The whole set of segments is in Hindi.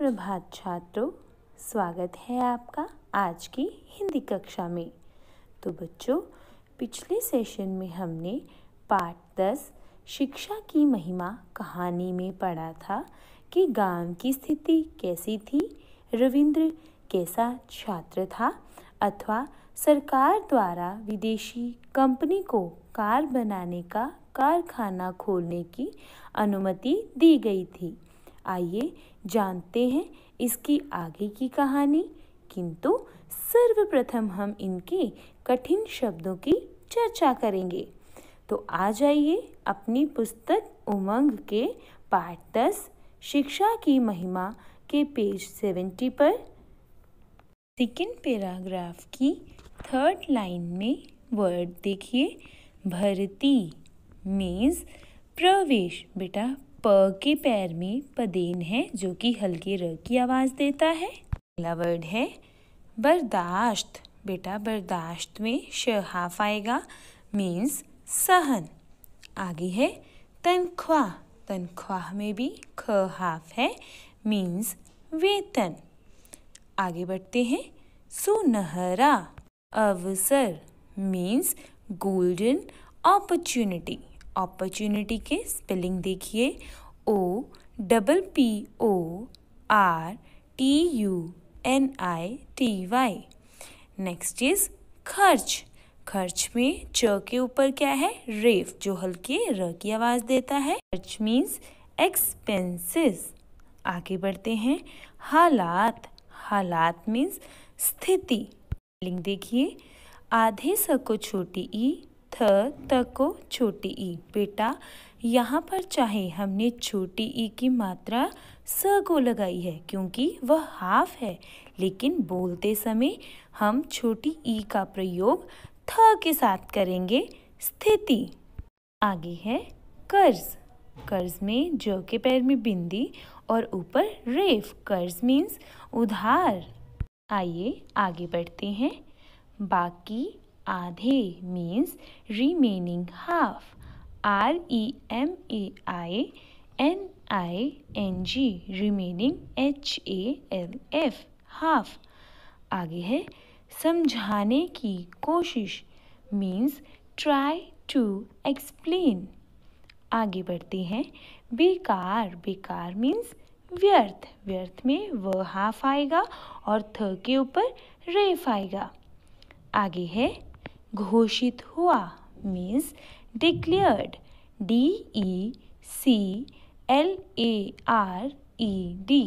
सुप्रभात छात्रों स्वागत है आपका आज की हिंदी कक्षा में तो बच्चों पिछले सेशन में हमने पाठ दस शिक्षा की महिमा कहानी में पढ़ा था कि गांव की स्थिति कैसी थी रविंद्र कैसा छात्र था अथवा सरकार द्वारा विदेशी कंपनी को कार बनाने का कारखाना खोलने की अनुमति दी गई थी आइए जानते हैं इसकी आगे की कहानी किंतु सर्वप्रथम हम इनके कठिन शब्दों की चर्चा करेंगे तो आ जाइए अपनी पुस्तक उमंग के पाठ दस शिक्षा की महिमा के पेज सेवेंटी पर सेकेंड पैराग्राफ की थर्ड लाइन में वर्ड देखिए भरती मीन्स प्रवेश बेटा प के पैर में पदेन है जो कि हल्के र की आवाज़ देता है अगला वर्ड है बर्दाश्त बेटा बर्दाश्त में श हाफ आएगा मीन्स सहन आगे है तनख्वाह तनख्वाह में भी ख हाफ है मीन्स वेतन आगे बढ़ते हैं सुनहरा अवसर मीन्स गोल्डन अपॉर्चुनिटी अपॉर्चुनिटी के स्पेलिंग देखिए O double P O R T U N I T Y next is खर्च खर्च में च के ऊपर क्या है रेफ जो हल्के र की आवाज़ देता है खर्च मीन्स एक्सपेंसेस आगे बढ़ते हैं हालात हालात मीन्स स्थिति लिंक देखिए आधे स को छोटी ई थ को छोटी ई बेटा यहाँ पर चाहे हमने छोटी ई की मात्रा स को लगाई है क्योंकि वह हाफ है लेकिन बोलते समय हम छोटी ई का प्रयोग थ के साथ करेंगे स्थिति आगे है कर्ज कर्ज में ज के पैर में बिंदी और ऊपर रेफ कर्ज मीन्स उधार आइए आगे बढ़ते हैं बाकी आधे means remaining half R E M A I N I N G remaining H A L F half आगे है समझाने की कोशिश मीन्स ट्राई टू एक्सप्लेन आगे बढ़ते हैं बेकार बेकार मीन्स व्यर्थ व्यर्थ में व हाफ आएगा और थ के ऊपर रेफ आएगा आगे है घोषित हुआ means declared D E C L A R E D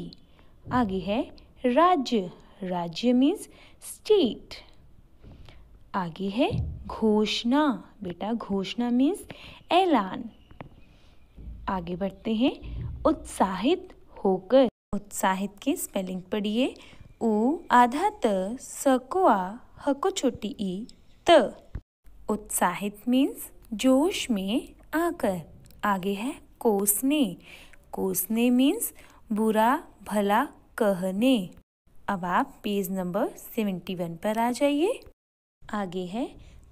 आगे है राज्य राज्य मीन्स स्टेट आगे है घोषणा बेटा घोषणा मीन्स ऐलान आगे बढ़ते हैं उत्साहित होकर उत्साहित की स्पेलिंग पढ़िए ऊ आधा त सकुआ हको छोटी ई त उत्साहित मीन्स जोश में आकर आगे है कोसने कोसने मीन्स बुरा भला कहने अब आप पेज नंबर सेवेंटी वन पर आ जाइए आगे है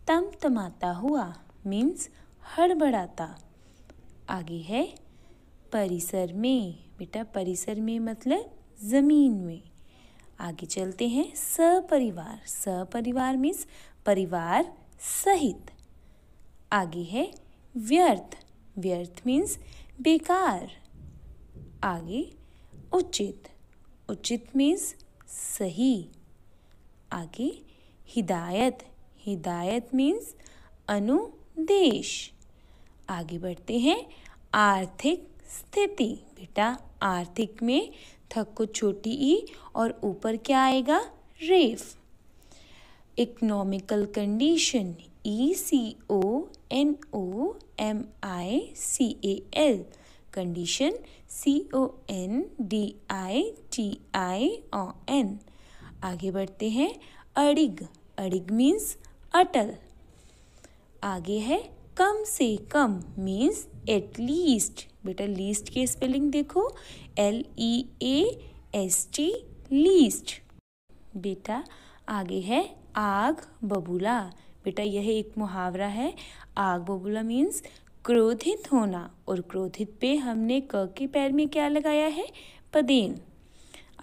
तम तमाता हुआ मीन्स हड़बड़ाता आगे है परिसर में बेटा परिसर में मतलब ज़मीन में आगे चलते हैं सपरिवार सपरिवार मीन्स परिवार सहित आगे है व्यर्थ व्यर्थ मीन्स बेकार आगे उचित उचित मीन्स सही आगे हिदायत हिदायत मीन्स अनुदेश आगे बढ़ते हैं आर्थिक स्थिति बेटा आर्थिक में थक को छोटी ई और ऊपर क्या आएगा रेफ economical condition E C O N O M I C A L condition C O N D I T I O N आगे बढ़ते हैं अड़िग अड़िग मीन्स अटल आगे है कम से कम मीन्स एट लीस्ट बेटा लीस्ट के स्पेलिंग देखो L E A S T least बेटा आगे है आग बबूला बेटा यह एक मुहावरा है आग बबूला मीन्स क्रोधित होना और क्रोधित पे हमने क के पैर में क्या लगाया है पदेन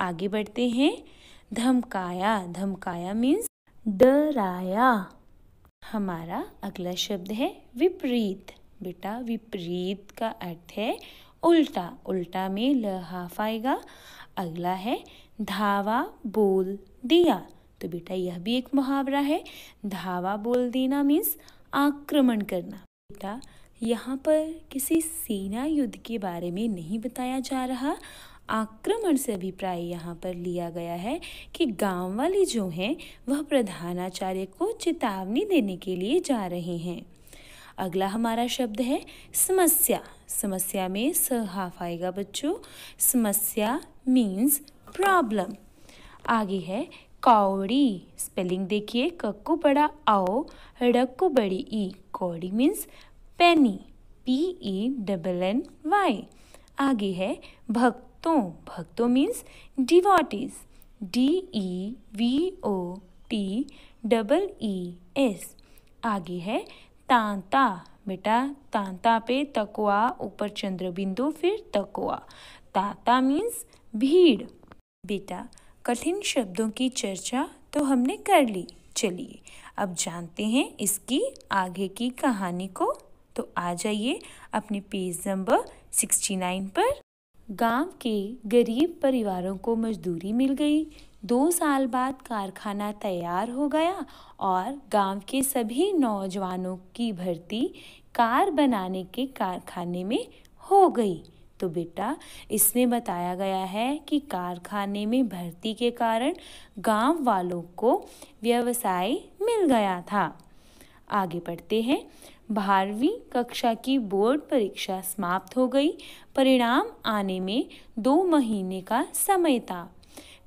आगे बढ़ते हैं धमकाया धमकाया मीन्स डराया हमारा अगला शब्द है विपरीत बेटा विपरीत का अर्थ है उल्टा उल्टा में लहाफ आएगा अगला है धावा बोल दिया तो बेटा यह भी एक मुहावरा है धावा बोल देना मीन्स आक्रमण करना बेटा यहाँ पर किसी सेना युद्ध के बारे में नहीं बताया जा रहा आक्रमण से अभिप्राय यहाँ पर लिया गया है कि गांव वाले जो हैं वह प्रधानाचार्य को चेतावनी देने के लिए जा रहे हैं अगला हमारा शब्द है समस्या समस्या में स हाफ आएगा बच्चों समस्या मीन्स प्रॉब्लम आगे है कौड़ी स्पेलिंग देखिए कक्कू बड़ा आओ रक्कू बड़ी ई कौड़ी मीन्स पेनी पी ई डबल एन वाई आगे है भक्तों भक्तों means devotees D E V O T डबल ई एस आगे है तांता बेटा तांता पे तकुआ ऊपर चंद्रबिंदु फिर तकुआ तांता मीन्स भीड़ बेटा कठिन शब्दों की चर्चा तो हमने कर ली चलिए अब जानते हैं इसकी आगे की कहानी को तो आ जाइए अपने पेज नंबर सिक्सटी नाइन पर गांव के गरीब परिवारों को मजदूरी मिल गई दो साल बाद कारखाना तैयार हो गया और गांव के सभी नौजवानों की भर्ती कार बनाने के कारखाने में हो गई तो बेटा इसमें बताया गया है कि कारखाने में भर्ती के कारण गांव वालों को व्यवसाय मिल गया था आगे पढ़ते हैं बारहवीं कक्षा की बोर्ड परीक्षा समाप्त हो गई परिणाम आने में दो महीने का समय था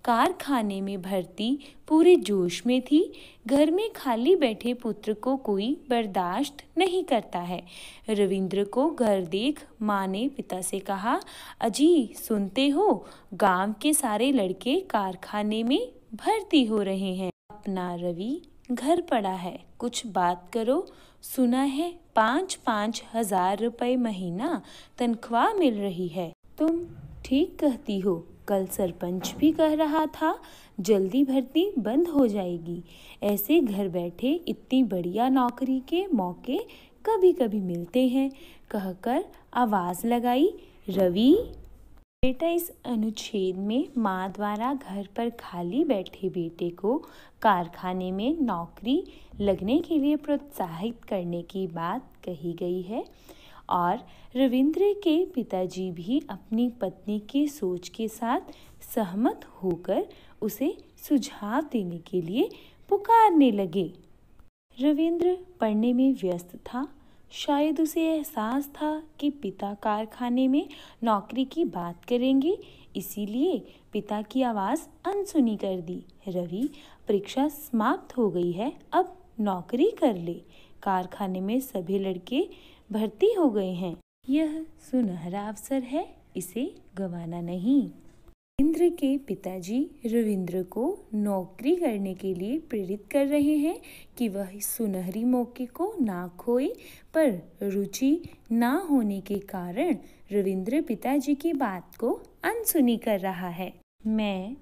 कारखाने में भर्ती पूरे जोश में थी घर में खाली बैठे पुत्र को कोई बर्दाश्त नहीं करता है रविंद्र को घर देख माँ ने पिता से कहा अजी सुनते हो गांव के सारे लड़के कारखाने में भर्ती हो रहे हैं अपना रवि घर पड़ा है कुछ बात करो सुना है पाँच पाँच हजार रुपये महीना तनख्वाह मिल रही है तुम ठीक कहती हो कल सरपंच भी कह रहा था जल्दी भर्ती बंद हो जाएगी ऐसे घर बैठे इतनी बढ़िया नौकरी के मौके कभी कभी मिलते हैं कहकर आवाज़ लगाई रवि बेटा इस अनुच्छेद में माँ द्वारा घर पर खाली बैठे बेटे को कारखाने में नौकरी लगने के लिए प्रोत्साहित करने की बात कही गई है और रविंद्र के पिताजी भी अपनी पत्नी की सोच के साथ सहमत होकर उसे सुझाव देने के लिए पुकारने लगे रविंद्र पढ़ने में व्यस्त था शायद उसे एहसास था कि पिता कारखाने में नौकरी की बात करेंगे इसीलिए पिता की आवाज़ अनसुनी कर दी रवि परीक्षा समाप्त हो गई है अब नौकरी कर ले कारखाने में सभी लड़के भर्ती हो गए हैं यह सुनहरा अवसर है इसे गंवाना नहीं इंद्र के पिताजी रविंद्र को नौकरी करने के लिए प्रेरित कर रहे हैं कि वह सुनहरी मौके को ना खोए पर रुचि ना होने के कारण रविंद्र पिताजी की बात को अनसुनी कर रहा है मैं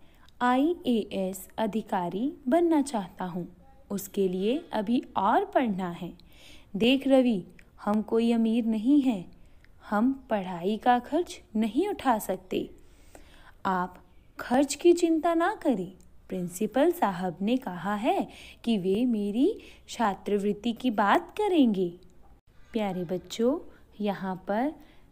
आईएएस अधिकारी बनना चाहता हूँ उसके लिए अभी और पढ़ना है देख रवि हम कोई अमीर नहीं हैं हम पढ़ाई का खर्च नहीं उठा सकते आप खर्च की चिंता ना करें प्रिंसिपल साहब ने कहा है कि वे मेरी छात्रवृत्ति की बात करेंगे प्यारे बच्चों यहाँ पर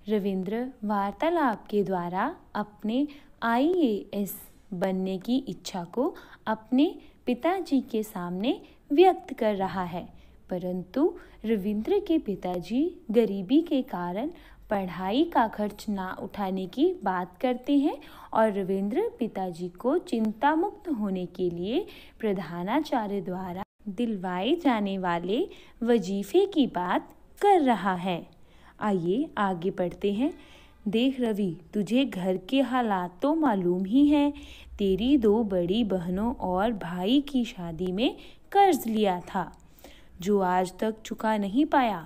रविंद्र वार्तालाप के द्वारा अपने आईएएस बनने की इच्छा को अपने पिताजी के सामने व्यक्त कर रहा है परंतु रविंद्र के पिताजी गरीबी के कारण पढ़ाई का खर्च ना उठाने की बात करते हैं और रविंद्र पिताजी को चिंता मुक्त होने के लिए प्रधानाचार्य द्वारा दिलवाए जाने वाले वजीफे की बात कर रहा है आइए आगे पढ़ते हैं देख रवि तुझे घर के हालात तो मालूम ही है तेरी दो बड़ी बहनों और भाई की शादी में कर्ज लिया था जो आज तक चुका नहीं पाया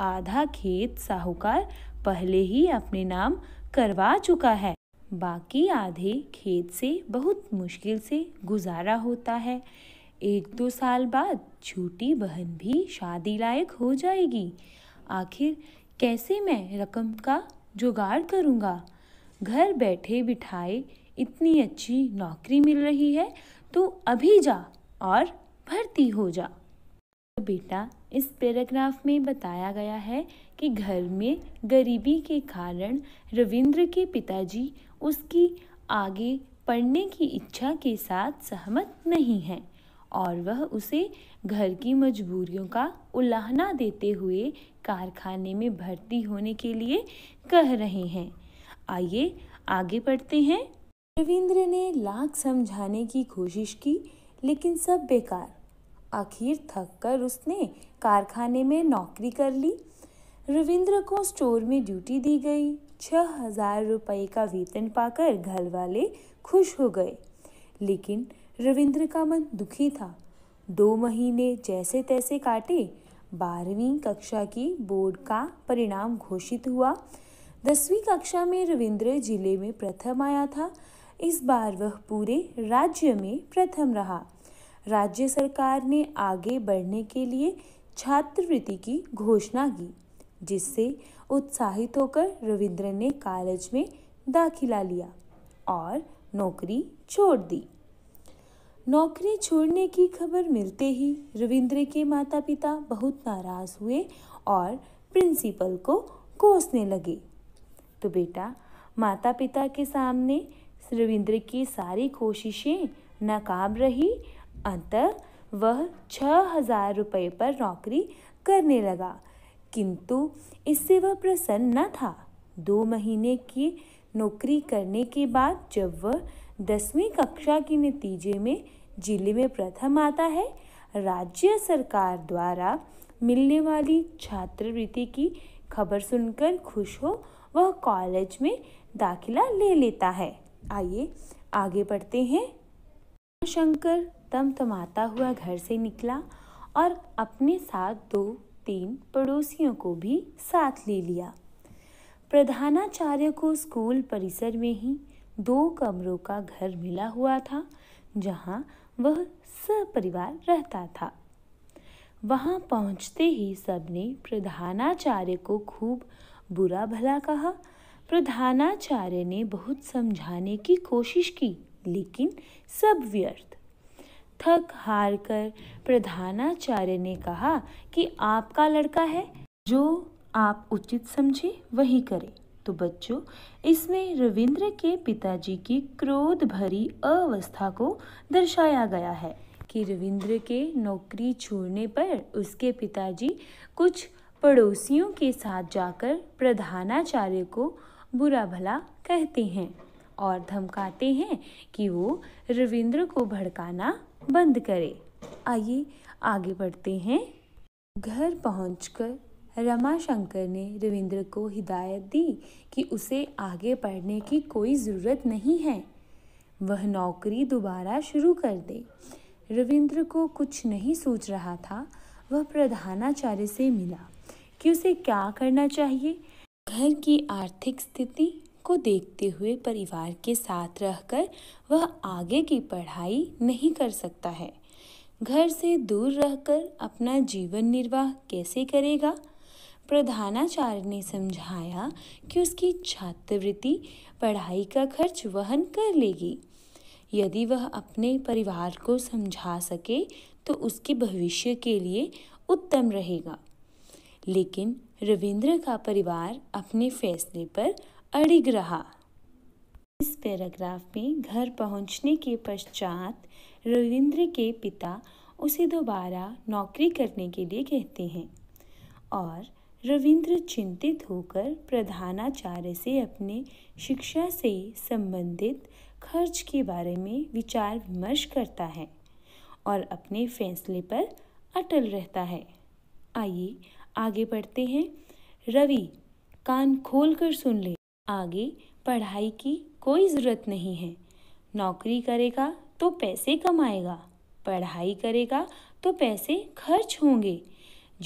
आधा खेत साहूकार पहले ही अपने नाम करवा चुका है बाकी आधे खेत से बहुत मुश्किल से गुजारा होता है एक दो साल बाद छोटी बहन भी शादी लायक हो जाएगी आखिर कैसे मैं रकम का जुगाड़ करूँगा घर बैठे बिठाए इतनी अच्छी नौकरी मिल रही है तो अभी जा और भर्ती हो जा तो बेटा इस पैराग्राफ में बताया गया है कि घर में गरीबी के कारण रविंद्र के पिताजी उसकी आगे पढ़ने की इच्छा के साथ सहमत नहीं हैं और वह उसे घर की मजबूरियों का उलाहना देते हुए कारखाने में भर्ती होने के लिए कह रहे हैं आइए आगे पढ़ते हैं रविंद्र ने लाख समझाने की कोशिश की लेकिन सब बेकार आखिर थक कर उसने कारखाने में नौकरी कर ली रविंद्र को स्टोर में ड्यूटी दी गई छः हजार रुपये का वेतन पाकर घर वाले खुश हो गए लेकिन रविंद्र का मन दुखी था दो महीने जैसे तैसे काटे बारहवीं कक्षा की बोर्ड का परिणाम घोषित हुआ दसवीं कक्षा में रविंद्र जिले में प्रथम आया था इस बार वह पूरे राज्य में प्रथम रहा राज्य सरकार ने आगे बढ़ने के लिए छात्रवृत्ति की घोषणा की जिससे उत्साहित होकर रविंद्र ने कॉलेज में दाखिला लिया और नौकरी छोड़ दी नौकरी छोड़ने की खबर मिलते ही रविंद्र के माता पिता बहुत नाराज हुए और प्रिंसिपल को कोसने लगे तो बेटा माता पिता के सामने रविंद्र की सारी कोशिशें नाकाम रही अंततः वह छः हजार रुपये पर नौकरी करने लगा किंतु इससे वह प्रसन्न न था दो महीने की नौकरी करने के बाद जब वह दसवीं कक्षा के नतीजे में जिले में प्रथम आता है राज्य सरकार द्वारा मिलने वाली छात्रवृत्ति की खबर सुनकर खुश हो वह कॉलेज में दाखिला ले लेता है आइए आगे बढ़ते हैं शंकर तमतमाता हुआ घर से निकला और अपने साथ दो तीन पड़ोसियों को भी साथ ले लिया प्रधानाचार्य को स्कूल परिसर में ही दो कमरों का घर मिला हुआ था जहाँ वह सपरिवार रहता था वहाँ पहुँचते ही सबने प्रधानाचार्य को खूब बुरा भला कहा प्रधानाचार्य ने बहुत समझाने की कोशिश की लेकिन सब व्यर्थ थक हार कर प्रधानाचार्य ने कहा कि आपका लड़का है जो आप उचित समझे वही करें तो बच्चों इसमें रविंद्र के पिताजी की क्रोध भरी अवस्था को दर्शाया गया है कि रविंद्र के नौकरी छोड़ने पर उसके पिताजी कुछ पड़ोसियों के साथ जाकर प्रधानाचार्य को बुरा भला कहते हैं और धमकाते हैं कि वो रविंद्र को भड़काना बंद करें आइए आगे बढ़ते हैं घर पहुंचकर शंकर ने रविंद्र को हिदायत दी कि उसे आगे पढ़ने की कोई ज़रूरत नहीं है वह नौकरी दोबारा शुरू कर दे रविंद्र को कुछ नहीं सोच रहा था वह प्रधानाचार्य से मिला कि उसे क्या करना चाहिए घर की आर्थिक स्थिति को देखते हुए परिवार के साथ रहकर वह आगे की पढ़ाई नहीं कर सकता है घर से दूर रहकर अपना जीवन निर्वाह कैसे करेगा प्रधानाचार्य ने समझाया कि उसकी छात्रवृत्ति पढ़ाई का खर्च वहन कर लेगी यदि वह अपने परिवार को समझा सके तो उसके भविष्य के लिए उत्तम रहेगा लेकिन रविंद्र का परिवार अपने फैसले पर अड़िग रहा इस पैराग्राफ में घर पहुंचने के पश्चात रविंद्र के पिता उसे दोबारा नौकरी करने के लिए कहते हैं और रविंद्र चिंतित होकर प्रधानाचार्य से अपने शिक्षा से संबंधित खर्च के बारे में विचार विमर्श करता है और अपने फैसले पर अटल रहता है आइए आगे बढ़ते हैं रवि कान खोल कर सुन ले आगे पढ़ाई की कोई ज़रूरत नहीं है नौकरी करेगा तो पैसे कमाएगा पढ़ाई करेगा तो पैसे खर्च होंगे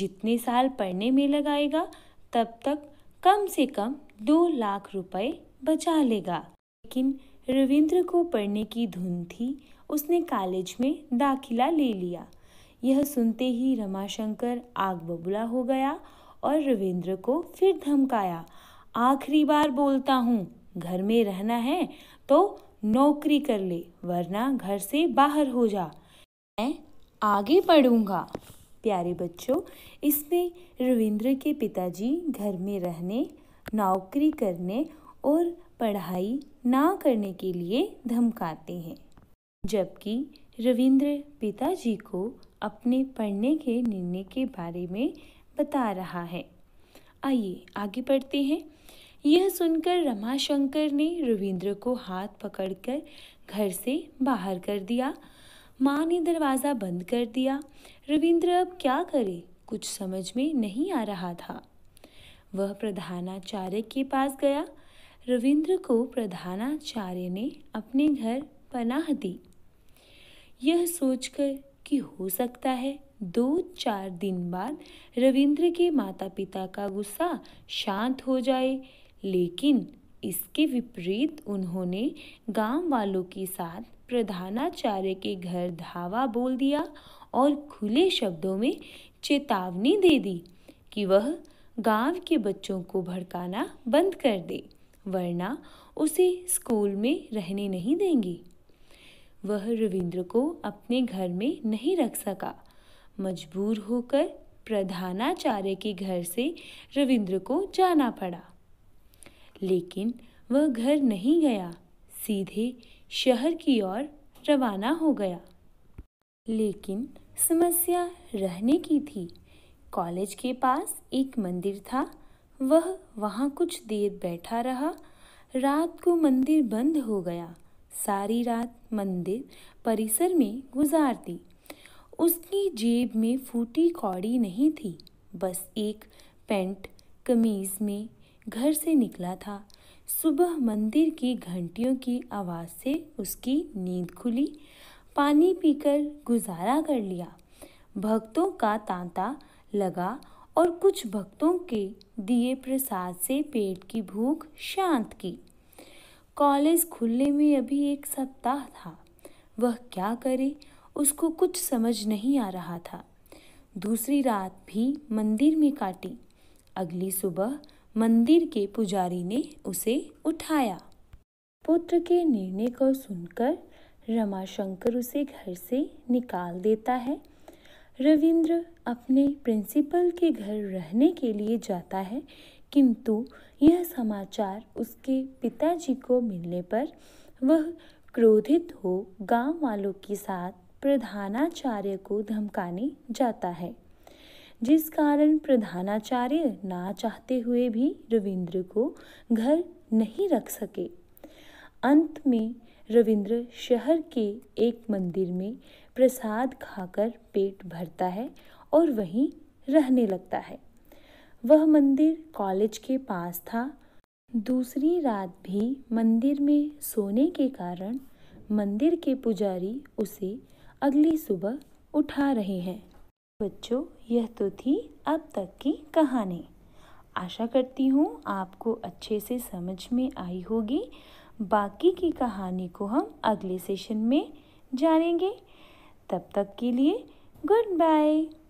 जितने साल पढ़ने में लगाएगा तब तक कम से कम दो लाख रुपए बचा लेगा लेकिन रविंद्र को पढ़ने की धुन थी उसने कॉलेज में दाखिला ले लिया यह सुनते ही रमाशंकर आग बबूला हो गया और रविंद्र को फिर धमकाया आखिरी बार बोलता हूँ घर में रहना है तो नौकरी कर ले वरना घर से बाहर हो जा मैं आगे पढ़ूँगा प्यारे बच्चों इसमें रविंद्र के पिताजी घर में रहने नौकरी करने और पढ़ाई ना करने के लिए धमकाते हैं जबकि रविंद्र पिताजी को अपने पढ़ने के निर्णय के बारे में बता रहा है आइए आगे पढ़ते हैं यह सुनकर रमाशंकर ने रविंद्र को हाथ पकड़कर घर से बाहर कर दिया माँ ने दरवाज़ा बंद कर दिया रविंद्र अब क्या करे कुछ समझ में नहीं आ रहा था वह प्रधानाचार्य के पास गया रविंद्र को प्रधानाचार्य ने अपने घर पनाह दी यह सोचकर कि हो सकता है दो चार दिन बाद रविंद्र के माता पिता का गुस्सा शांत हो जाए लेकिन इसके विपरीत उन्होंने गांव वालों के साथ प्रधानाचार्य के घर धावा बोल दिया और खुले शब्दों में चेतावनी दे दी कि वह गांव के बच्चों को भड़काना बंद कर दे वरना उसे स्कूल में रहने नहीं देंगे वह रविंद्र को अपने घर में नहीं रख सका मजबूर होकर प्रधानाचार्य के घर से रविंद्र को जाना पड़ा लेकिन वह घर नहीं गया सीधे शहर की ओर रवाना हो गया लेकिन समस्या रहने की थी कॉलेज के पास एक मंदिर था वह वहाँ कुछ देर बैठा रहा रात को मंदिर बंद हो गया सारी रात मंदिर परिसर में गुजार दी उसकी जेब में फूटी कौड़ी नहीं थी बस एक पेंट कमीज में घर से निकला था सुबह मंदिर की घंटियों की आवाज़ से उसकी नींद खुली पानी पीकर गुजारा कर लिया भक्तों का तांता लगा और कुछ भक्तों के दिए प्रसाद से पेट की भूख शांत की कॉलेज खुलने में अभी एक सप्ताह था वह क्या करे उसको कुछ समझ नहीं आ रहा था दूसरी रात भी मंदिर में काटी अगली सुबह मंदिर के पुजारी ने उसे उठाया पुत्र के निर्णय को सुनकर रमाशंकर उसे घर से निकाल देता है रविंद्र अपने प्रिंसिपल के घर रहने के लिए जाता है किंतु यह समाचार उसके पिताजी को मिलने पर वह क्रोधित हो गांव वालों के साथ प्रधानाचार्य को धमकाने जाता है जिस कारण प्रधानाचार्य ना चाहते हुए भी रविंद्र को घर नहीं रख सके अंत में रविंद्र शहर के एक मंदिर में प्रसाद खाकर पेट भरता है और वहीं रहने लगता है वह मंदिर कॉलेज के पास था दूसरी रात भी मंदिर में सोने के कारण मंदिर के पुजारी उसे अगली सुबह उठा रहे हैं बच्चों यह तो थी अब तक की कहानी आशा करती हूँ आपको अच्छे से समझ में आई होगी बाकी की कहानी को हम अगले सेशन में जानेंगे तब तक के लिए गुड बाय